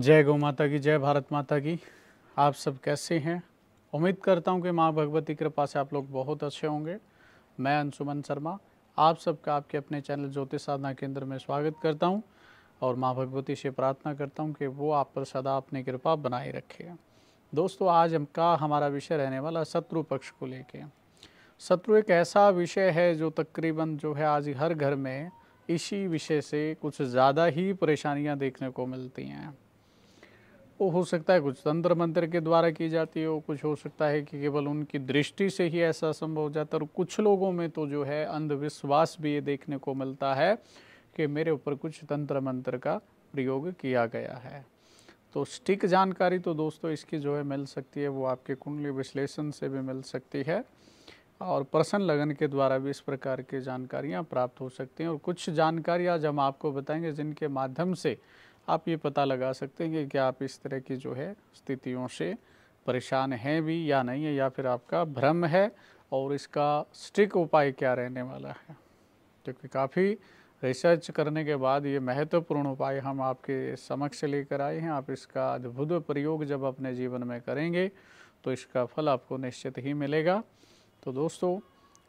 जय गौ माता की जय भारत माता की आप सब कैसे हैं उम्मीद करता हूं कि माँ भगवती कृपा से आप लोग बहुत अच्छे होंगे मैं अंशुमन शर्मा आप सबका आपके अपने चैनल ज्योतिष साधना केंद्र में स्वागत करता हूं और माँ भगवती से प्रार्थना करता हूं कि वो आप पर सदा अपनी कृपा बनाए रखे दोस्तों आज का हमारा विषय रहने वाला शत्रु पक्ष को लेके शत्रु एक ऐसा विषय है जो तकरीबन जो है आज हर घर में इसी विषय से कुछ ज़्यादा ही परेशानियाँ देखने को मिलती हैं वो हो सकता है कुछ तंत्र मंत्र के द्वारा की जाती हो कुछ हो सकता है कि केवल उनकी दृष्टि से ही ऐसा संभव हो जाता है और कुछ लोगों में तो जो है अंधविश्वास भी ये देखने को मिलता है कि मेरे ऊपर कुछ तंत्र मंत्र का प्रयोग किया गया है तो स्टिक जानकारी तो दोस्तों इसकी जो है मिल सकती है वो आपके कुंडली विश्लेषण से भी मिल सकती है और प्रसन्न लगन के द्वारा भी इस प्रकार की जानकारियाँ प्राप्त हो सकती हैं और कुछ जानकारी आज हम आपको बताएंगे जिनके माध्यम से आप ये पता लगा सकते हैं कि क्या आप इस तरह की जो है स्थितियों से परेशान हैं भी या नहीं है या फिर आपका भ्रम है और इसका स्ट्रिक उपाय क्या रहने वाला है क्योंकि काफ़ी रिसर्च करने के बाद ये महत्वपूर्ण उपाय हम आपके समक्ष लेकर आए हैं आप इसका अद्भुत प्रयोग जब अपने जीवन में करेंगे तो इसका फल आपको निश्चित ही मिलेगा तो दोस्तों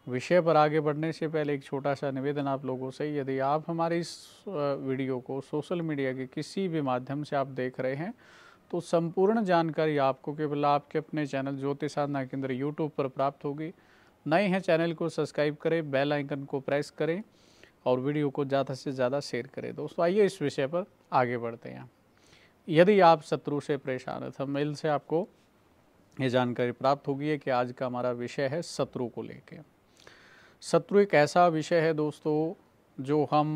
विषय पर आगे बढ़ने से पहले एक छोटा सा निवेदन आप लोगों से यदि आप हमारी इस वीडियो को सोशल मीडिया के किसी भी माध्यम से आप देख रहे हैं तो संपूर्ण जानकारी आपको केवल आपके अपने चैनल ज्योतिष साधना केंद्र यूट्यूब पर प्राप्त होगी नए हैं चैनल को सब्सक्राइब करें बेल आइकन को प्रेस करें और वीडियो को ज़्यादा से ज़्यादा शेयर करें दोस्तों आइए इस विषय पर आगे बढ़ते हैं यदि आप शत्रु से परेशान हैं तो मेल से आपको ये जानकारी प्राप्त होगी कि आज का हमारा विषय है शत्रु को लेकर शत्रु एक ऐसा विषय है दोस्तों जो हम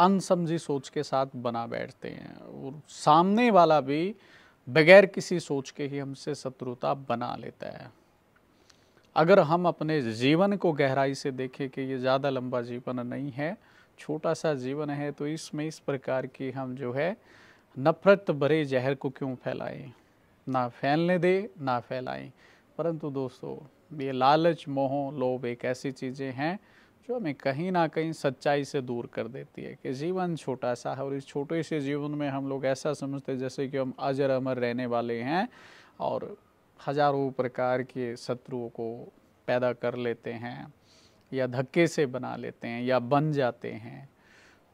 अनसमझी सोच के साथ बना बैठते हैं और सामने वाला भी बगैर किसी सोच के ही हमसे शत्रुता बना लेता है अगर हम अपने जीवन को गहराई से देखें कि ये ज़्यादा लंबा जीवन नहीं है छोटा सा जीवन है तो इसमें इस प्रकार की हम जो है नफरत भरे जहर को क्यों फैलाएं ना फैलने दे ना फैलाएं परंतु दोस्तों ये लालच मोह लोभ एक ऐसी चीज़ें हैं जो हमें कहीं ना कहीं सच्चाई से दूर कर देती है कि जीवन छोटा सा है और इस छोटे से जीवन में हम लोग ऐसा समझते हैं जैसे कि हम अजर अमर रहने वाले हैं और हजारों प्रकार के शत्रुओं को पैदा कर लेते हैं या धक्के से बना लेते हैं या बन जाते हैं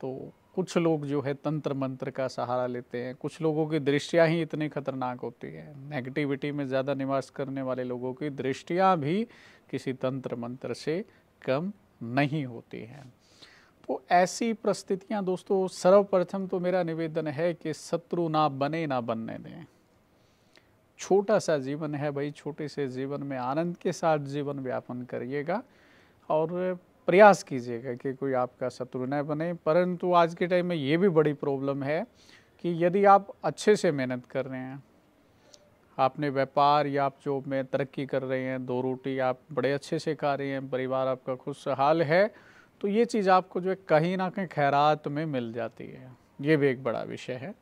तो कुछ लोग जो है तंत्र मंत्र का सहारा लेते हैं कुछ लोगों की दृष्टियाँ ही इतनी खतरनाक होती है नेगेटिविटी में ज़्यादा निवास करने वाले लोगों की दृष्टियाँ भी किसी तंत्र मंत्र से कम नहीं होती हैं तो ऐसी परिस्थितियाँ दोस्तों सर्वप्रथम तो मेरा निवेदन है कि शत्रु ना बने ना बनने दें छोटा सा जीवन है भाई छोटे से जीवन में आनंद के साथ जीवन व्यापन करिएगा और प्रयास कीजिएगा कि कोई आपका शत्रु न बने परंतु आज के टाइम में ये भी बड़ी प्रॉब्लम है कि यदि आप अच्छे से मेहनत कर रहे हैं आपने व्यापार या आप जॉब में तरक्की कर रहे हैं दो रोटी आप बड़े अच्छे से खा रहे हैं परिवार आपका खुशहाल है तो ये चीज़ आपको जो है कहीं ना कहीं खैरात में मिल जाती है ये भी एक बड़ा विषय है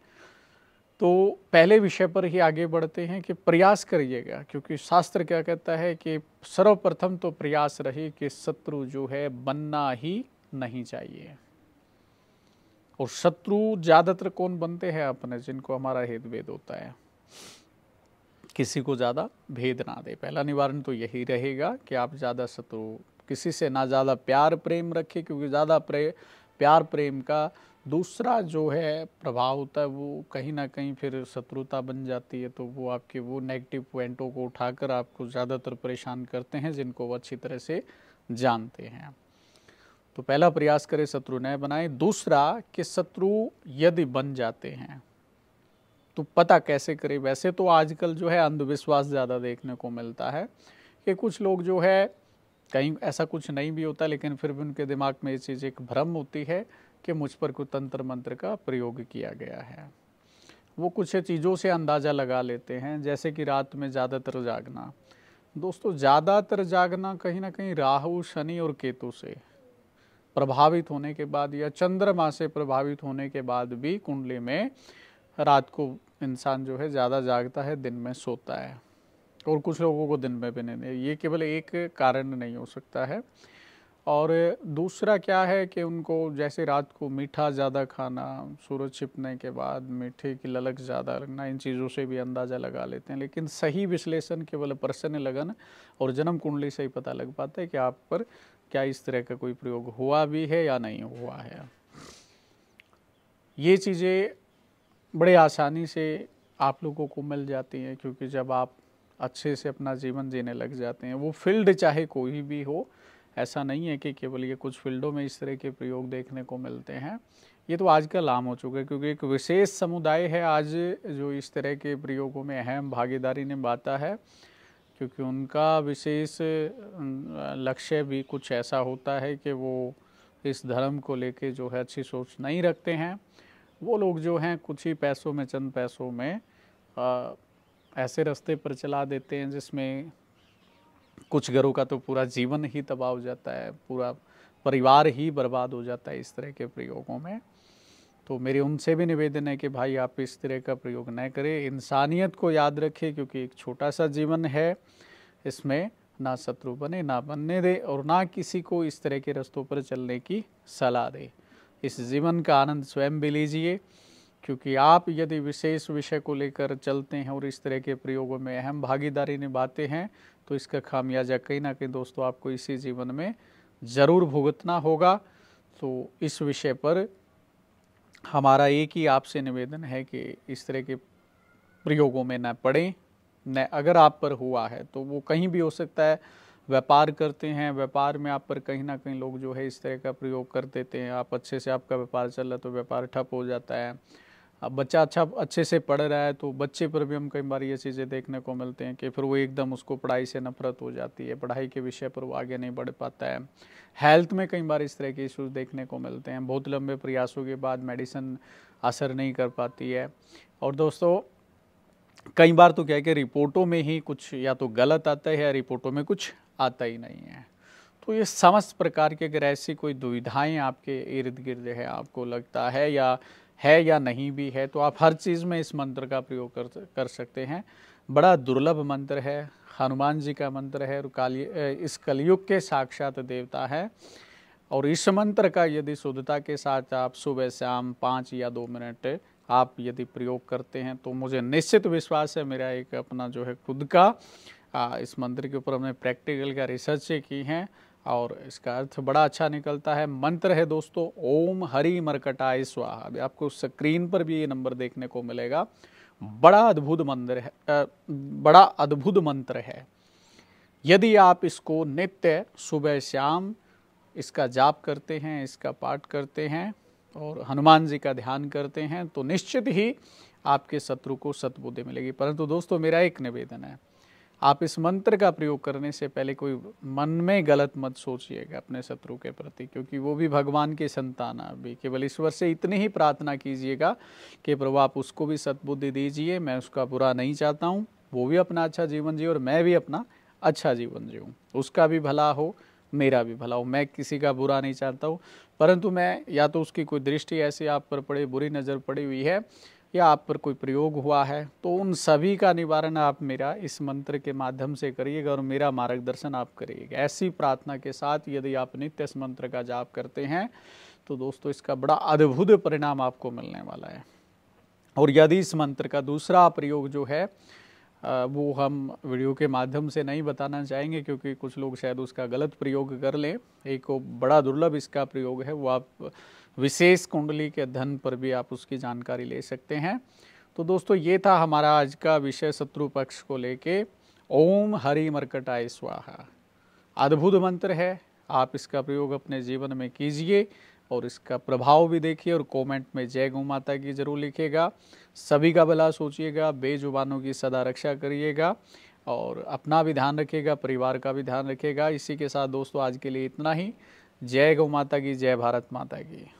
तो पहले विषय पर ही आगे बढ़ते हैं कि प्रयास करिएगा क्योंकि शास्त्र क्या कहता है कि सर्वप्रथम तो प्रयास रहे कि शत्रु जो है बनना ही नहीं चाहिए और शत्रु ज़्यादातर कौन बनते हैं अपने जिनको हमारा हेद भेद होता है किसी को ज़्यादा भेद ना दे पहला निवारण तो यही रहेगा कि आप ज़्यादा शत्रु किसी से ना ज़्यादा प्यार प्रेम रखें क्योंकि ज़्यादा प्रे प्यार प्रेम का दूसरा जो है प्रभाव होता है वो कहीं ना कहीं फिर शत्रुता बन जाती है तो वो आपके वो नेगेटिव पॉइंटों को उठाकर आपको ज़्यादातर परेशान करते हैं जिनको वो अच्छी तरह से जानते हैं तो पहला प्रयास करें शत्रु नए बनाए दूसरा कि शत्रु यदि बन जाते हैं तो पता कैसे करें वैसे तो आजकल जो है अंधविश्वास ज़्यादा देखने को मिलता है कि कुछ लोग जो है कहीं ऐसा कुछ नहीं भी होता लेकिन फिर भी उनके दिमाग में ये चीज़ एक भ्रम होती है कि मुझ पर कुतंत्र मंत्र का प्रयोग किया गया है वो कुछ चीज़ों से अंदाज़ा लगा लेते हैं जैसे कि रात में ज़्यादातर जागना दोस्तों ज़्यादातर जागना कहीं ना कहीं राहु शनि और केतु से प्रभावित होने के बाद या चंद्रमा से प्रभावित होने के बाद भी कुंडली में रात को इंसान जो है ज़्यादा जागता है दिन में सोता है और कुछ लोगों को दिन में भी नहीं ये केवल एक कारण नहीं हो सकता है और दूसरा क्या है कि उनको जैसे रात को मीठा ज़्यादा खाना सूरज छिपने के बाद मीठे की ललक ज़्यादा लगना इन चीज़ों से भी अंदाज़ा लगा लेते हैं लेकिन सही विश्लेषण केवल प्रसन्न लगन और जन्म कुंडली से ही पता लग पाता है कि आप पर क्या इस तरह का कोई प्रयोग हुआ भी है या नहीं हुआ है ये चीज़ें बड़े आसानी से आप लोगों को मिल जाती हैं क्योंकि जब आप अच्छे से अपना जीवन जीने लग जाते हैं वो फील्ड चाहे कोई भी हो ऐसा नहीं है कि केवल ये कुछ फील्डों में इस तरह के प्रयोग देखने को मिलते हैं ये तो आज का लाम हो चुका है क्योंकि एक विशेष समुदाय है आज जो इस तरह के प्रयोगों में अहम भागीदारी निभाता है क्योंकि उनका विशेष लक्ष्य भी कुछ ऐसा होता है कि वो इस धर्म को लेके जो है अच्छी सोच नहीं रखते हैं वो लोग जो हैं कुछ ही पैसों में चंद पैसों में आ, ऐसे रास्ते पर चला देते हैं जिसमें कुछ घरों का तो पूरा जीवन ही तबाह हो जाता है पूरा परिवार ही बर्बाद हो जाता है इस तरह के प्रयोगों में तो मेरे उनसे भी निवेदन है कि भाई आप इस तरह का प्रयोग न करें इंसानियत को याद रखें क्योंकि एक छोटा सा जीवन है इसमें ना शत्रु बने ना बनने दे और ना किसी को इस तरह के रस्तों पर चलने की सलाह दे इस जीवन का आनंद स्वयं भी लीजिए क्योंकि आप यदि विशेष विषय को लेकर चलते हैं और इस तरह के प्रयोगों में अहम भागीदारी निभाते हैं तो इसका खामियाजा कहीं ना कहीं दोस्तों आपको इसी जीवन में ज़रूर भुगतना होगा तो इस विषय पर हमारा एक ही आपसे निवेदन है कि इस तरह के प्रयोगों में न पड़ें न अगर आप पर हुआ है तो वो कहीं भी हो सकता है व्यापार करते हैं व्यापार में आप पर कहीं ना कहीं लोग जो है इस तरह का प्रयोग कर देते हैं आप अच्छे से आपका व्यापार चल रहा है तो व्यापार ठप हो जाता है अब बच्चा अच्छा अच्छे से पढ़ रहा है तो बच्चे पर भी हम कई बार ये चीज़ें देखने को मिलते हैं कि फिर वो एकदम उसको पढ़ाई से नफरत हो जाती है पढ़ाई के विषय पर वो आगे नहीं बढ़ पाता है हेल्थ में कई बार इस तरह के इशूज़ देखने को मिलते हैं बहुत लंबे प्रयासों के बाद मेडिसिन असर नहीं कर पाती है और दोस्तों कई बार तो क्या है कि रिपोर्टों में ही कुछ या तो गलत आता है या रिपोर्टों में कुछ आता ही नहीं है तो ये समस्त प्रकार की अगर ऐसी कोई दुविधाएँ आपके इर्द गिर्द है आपको लगता है या है या नहीं भी है तो आप हर चीज़ में इस मंत्र का प्रयोग कर कर सकते हैं बड़ा दुर्लभ मंत्र है हनुमान जी का मंत्र है और काली इस कलयुग के साक्षात देवता है और इस मंत्र का यदि शुद्धता के साथ आप सुबह शाम पाँच या दो मिनट आप यदि प्रयोग करते हैं तो मुझे निश्चित विश्वास है मेरा एक अपना जो है खुद का आ, इस मंत्र के ऊपर हमने प्रैक्टिकल का रिसर्च की हैं और इसका अर्थ बड़ा अच्छा निकलता है मंत्र है दोस्तों ओम हरि मरकटाय स्वाहा अभी आपको स्क्रीन पर भी ये नंबर देखने को मिलेगा बड़ा अद्भुत मंदिर है बड़ा अद्भुत मंत्र है यदि आप इसको नित्य सुबह शाम इसका जाप करते हैं इसका पाठ करते हैं और हनुमान जी का ध्यान करते हैं तो निश्चित ही आपके शत्रु को सतबुद्धि मिलेगी परंतु दोस्तों मेरा एक निवेदन है आप इस मंत्र का प्रयोग करने से पहले कोई मन में गलत मत सोचिएगा अपने शत्रु के प्रति क्योंकि वो भी भगवान के संतान अभी केवल ईश्वर से इतनी ही प्रार्थना कीजिएगा कि प्रभु आप उसको भी सद्बुद्धि दीजिए मैं उसका बुरा नहीं चाहता हूँ वो भी अपना अच्छा जीवन जी और मैं भी अपना अच्छा जीवन जीऊँ उसका भी भला हो मेरा भी भला हो मैं किसी का बुरा नहीं चाहता हूँ परंतु मैं या तो उसकी कोई दृष्टि ऐसी आप पर पड़े बुरी नज़र पड़ी हुई है या आप पर कोई प्रयोग हुआ है तो उन सभी का निवारण आप मेरा इस मंत्र के माध्यम से करिएगा और मेरा मार्गदर्शन आप करिएगा ऐसी प्रार्थना के साथ यदि आप नित्य इस मंत्र का जाप करते हैं तो दोस्तों इसका बड़ा अद्भुत परिणाम आपको मिलने वाला है और यदि इस मंत्र का दूसरा प्रयोग जो है वो हम वीडियो के माध्यम से नहीं बताना चाहेंगे क्योंकि कुछ लोग शायद उसका गलत प्रयोग कर लें एक बड़ा दुर्लभ इसका प्रयोग है वो आप विशेष कुंडली के अध्ययन पर भी आप उसकी जानकारी ले सकते हैं तो दोस्तों ये था हमारा आज का विषय शत्रु पक्ष को लेके ओम हरि मर्कटाय स्वाहा अद्भुत मंत्र है आप इसका प्रयोग अपने जीवन में कीजिए और इसका प्रभाव भी देखिए और कमेंट में जय गौ माता की जरूर लिखिएगा सभी का भला सोचिएगा बेजुबानों की सदा रक्षा करिएगा और अपना भी ध्यान रखिएगा परिवार का भी ध्यान रखिएगा इसी के साथ दोस्तों आज के लिए इतना ही जय गौ माता की जय भारत माता की